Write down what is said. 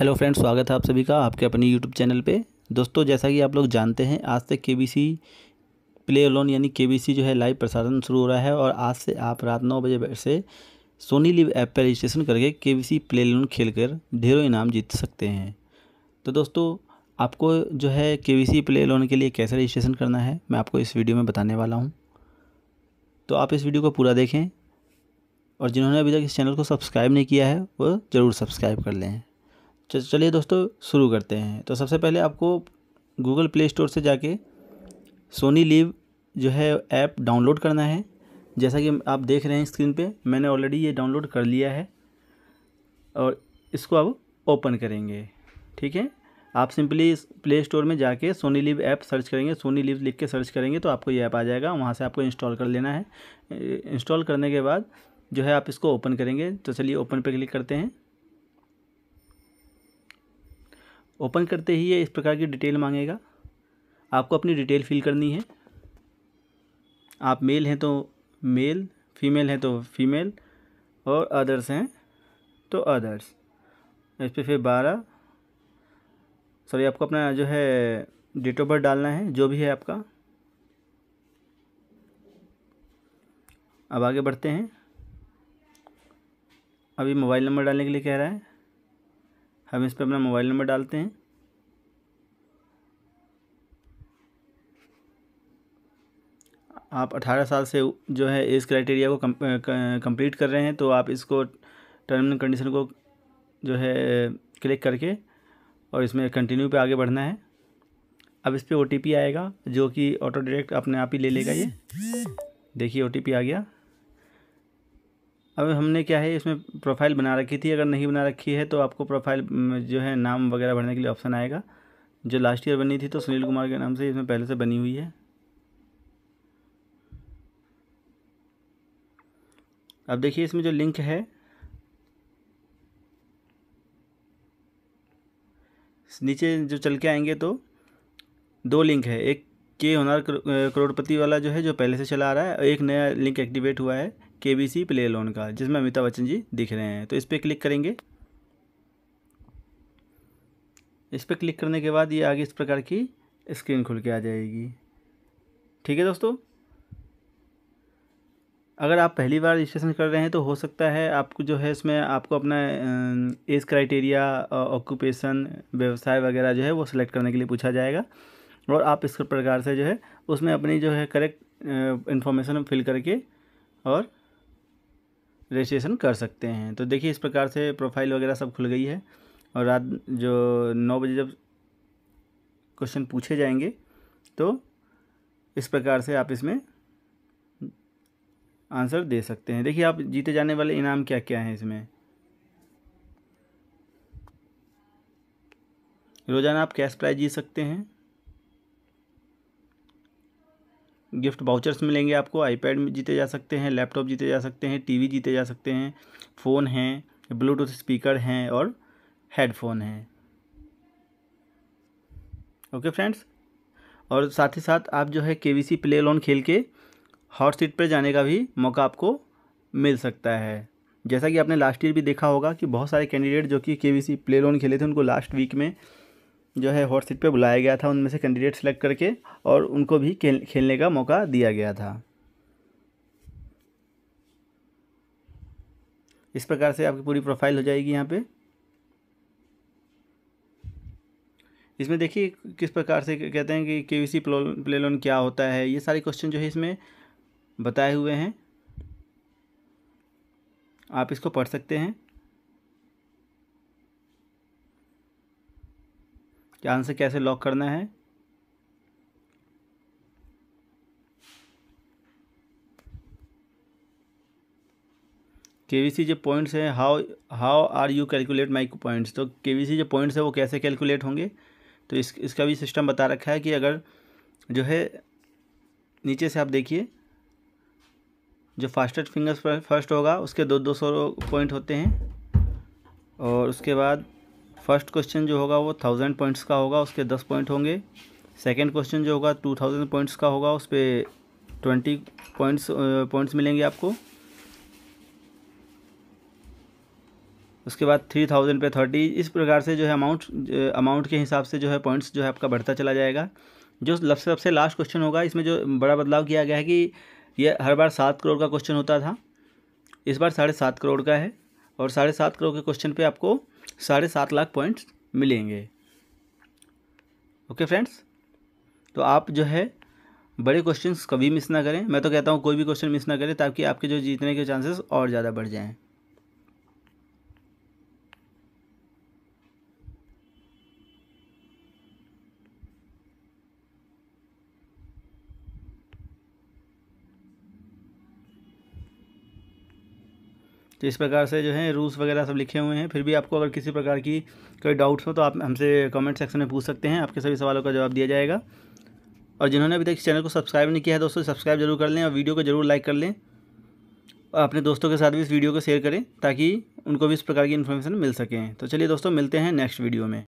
hello friends स्वागत है आप सभी का आपके अपने यूट्यूब चैनल पे दोस्तों जैसा कि आप लोग जानते हैं आज से के बी सी प्ले लोन यानी के बी सी जो है लाइव प्रसारण शुरू हो रहा है और आज से आप रात नौ बजे से सोनी लिव ऐप पर रजिस्ट्रेशन करके K B C play loan खेल कर ढेरों इनाम जीत सकते हैं तो दोस्तों आपको जो है के बी सी प्ले लोन के लिए कैसे रजिस्ट्रेशन करना है मैं आपको इस वीडियो में बताने वाला हूँ तो आप इस वीडियो को पूरा देखें और जिन्होंने अभी तक इस चैनल को सब्सक्राइब नहीं किया है वो ज़रूर सब्सक्राइब कर लें चलिए दोस्तों शुरू करते हैं तो सबसे पहले आपको गूगल प्ले स्टोर से जाके सोनी लीव जो है ऐप डाउनलोड करना है जैसा कि आप देख रहे हैं स्क्रीन पे मैंने ऑलरेडी ये डाउनलोड कर लिया है और इसको अब ओपन करेंगे ठीक है आप सिंपली प्ले स्टोर में जाके सोनी लिव ऐप सर्च करेंगे सोनी लिव लिख के सर्च करेंगे तो आपको ये ऐप आ जाएगा वहाँ से आपको इंस्टॉल कर लेना है इंस्टॉल करने के बाद जो है आप इसको ओपन करेंगे तो चलिए ओपन पे क्लिक करते हैं ओपन करते ही ये इस प्रकार की डिटेल मांगेगा आपको अपनी डिटेल फिल करनी है आप मेल हैं तो मेल फीमेल हैं तो फीमेल और अदर्स हैं तो अदर्स इस पर फिर बारह सॉरी आपको अपना जो है डेट ऑफ बर्थ डालना है जो भी है आपका अब आगे बढ़ते हैं अभी मोबाइल नंबर डालने के लिए कह रहा है हम इस पर अपना मोबाइल नंबर डालते हैं आप 18 साल से जो है इस क्राइटेरिया को कंप्लीट कर रहे हैं तो आप इसको टर्म एंड कंडीशन को जो है क्लिक करके और इसमें कंटिन्यू पे आगे बढ़ना है अब इस पर ओ आएगा जो कि ऑटो डायरेक्ट अपने आप ही ले लेगा ये देखिए ओ आ गया अब हमने क्या है इसमें प्रोफाइल बना रखी थी अगर नहीं बना रखी है तो आपको प्रोफाइल जो है नाम वगैरह भरने के लिए ऑप्शन आएगा जो लास्ट ईयर बनी थी तो सुनील कुमार के नाम से इसमें पहले से बनी हुई है अब देखिए इसमें जो लिंक है नीचे जो चल के आएंगे तो दो लिंक है एक के होनार करोड़पति वाला जो है जो पहले से चला आ रहा है और एक नया लिंक एक्टिवेट हुआ है के बी सी प्ले लोन का जिसमें अमिताभ बच्चन जी दिख रहे हैं तो इस पर क्लिक करेंगे इस पर क्लिक करने के बाद ये आगे इस प्रकार की स्क्रीन खुल के आ जाएगी ठीक है दोस्तों अगर आप पहली बार रजिस्ट्रेशन कर रहे हैं तो हो सकता है आपको जो है इसमें आपको अपना एज क्राइटेरिया ऑक्यूपेशन व्यवसाय वगैरह जो है वो सिलेक्ट करने के लिए पूछा जाएगा और आप इस प्रकार से जो है उसमें अपनी जो है करेक्ट इन्फॉर्मेशन फिल करके और रजिस्ट्रेशन कर सकते हैं तो देखिए इस प्रकार से प्रोफाइल वगैरह सब खुल गई है और रात जो नौ बजे जब क्वेश्चन पूछे जाएंगे तो इस प्रकार से आप इसमें आंसर दे सकते हैं देखिए आप जीते जाने वाले इनाम क्या क्या हैं इसमें रोज़ाना आप कैश प्राइज जीत सकते हैं गिफ्ट बाउचर्स मिलेंगे आपको आईपैड में जीते जा सकते हैं लैपटॉप जीते जा सकते हैं टीवी जीते जा सकते हैं फ़ोन हैं ब्लूटूथ स्पीकर हैं और हेडफोन हैं ओके फ्रेंड्स और साथ ही साथ आप जो है के वी सी प्ले लोन खेल के हॉट सीट पर जाने का भी मौका आपको मिल सकता है जैसा कि आपने लास्ट ईयर भी देखा होगा कि बहुत सारे कैंडिडेट जो कि के वी सी प्ले लोन खेले थे उनको लास्ट वीक में जो है हॉट सीट पर बुलाया गया था उनमें से कैंडिडेट सेलेक्ट करके और उनको भी खेल खेलने का मौका दिया गया था इस प्रकार से आपकी पूरी प्रोफाइल हो जाएगी यहाँ पे इसमें देखिए किस प्रकार से कहते हैं कि के वी सी प्ले लोन क्या होता है ये सारे क्वेश्चन जो है इसमें बताए हुए हैं आप इसको पढ़ सकते हैं कि आंसर कैसे लॉक करना है के वी सी जो पॉइंट्स हैं how how are you calculate my points तो के वी सी जो पॉइंट्स हैं वो कैसे कैलकुलेट होंगे तो इस इसका भी सिस्टम बता रखा है कि अगर जो है नीचे से आप देखिए जो फास्टेस्ट फिंगर्स फर्स्ट होगा उसके दो दो सौ पॉइंट होते हैं और उसके बाद फर्स्ट क्वेश्चन जो होगा वो थाउजेंड पॉइंट्स का होगा उसके दस पॉइंट होंगे सेकेंड क्वेश्चन जो होगा टू थाउजेंड पॉइंट्स का होगा उस पर ट्वेंटी पॉइंट्स पॉइंट्स मिलेंगे आपको उसके बाद थ्री थाउजेंड पे थर्टी इस प्रकार से जो है अमाउंट अमाउंट के हिसाब से जो है पॉइंट्स जो है आपका बढ़ता चला जाएगा जो सबसे सबसे लास्ट क्वेश्चन होगा इसमें जो बड़ा बदलाव किया गया है कि यह हर बार सात करोड़ का क्वेश्चन होता था इस बार साढ़े सात करोड़ का है और साढ़े सात करोड़ के क्वेश्चन पे आपको साढ़े सात लाख पॉइंट्स मिलेंगे ओके फ्रेंड्स तो आप जो है बड़े क्वेश्चंस कभी मिस ना करें मैं तो कहता हूँ कोई भी क्वेश्चन मिस ना करें ताकि आपके जो जीतने के चांसेस और ज़्यादा बढ़ जाएँ तो इस प्रकार से जो है रूल्स वगैरह सब लिखे हुए हैं फिर भी आपको अगर किसी प्रकार की कोई डाउट्स हो तो आप हमसे कमेंट सेक्शन में पूछ सकते हैं आपके सभी सवालों का जवाब दिया जाएगा और जिन्होंने अभी तक इस चैनल को सब्सक्राइब नहीं किया है दोस्तों सब्सक्राइब जरूर कर लें और वीडियो को जरूर लाइक कर लें और अपने दोस्तों के साथ भी इस वीडियो को शेयर करें ताकि उनको भी इस प्रकार की इन्फॉर्मेशन मिल सके तो चलिए दोस्तों मिलते हैं नेक्स्ट वीडियो में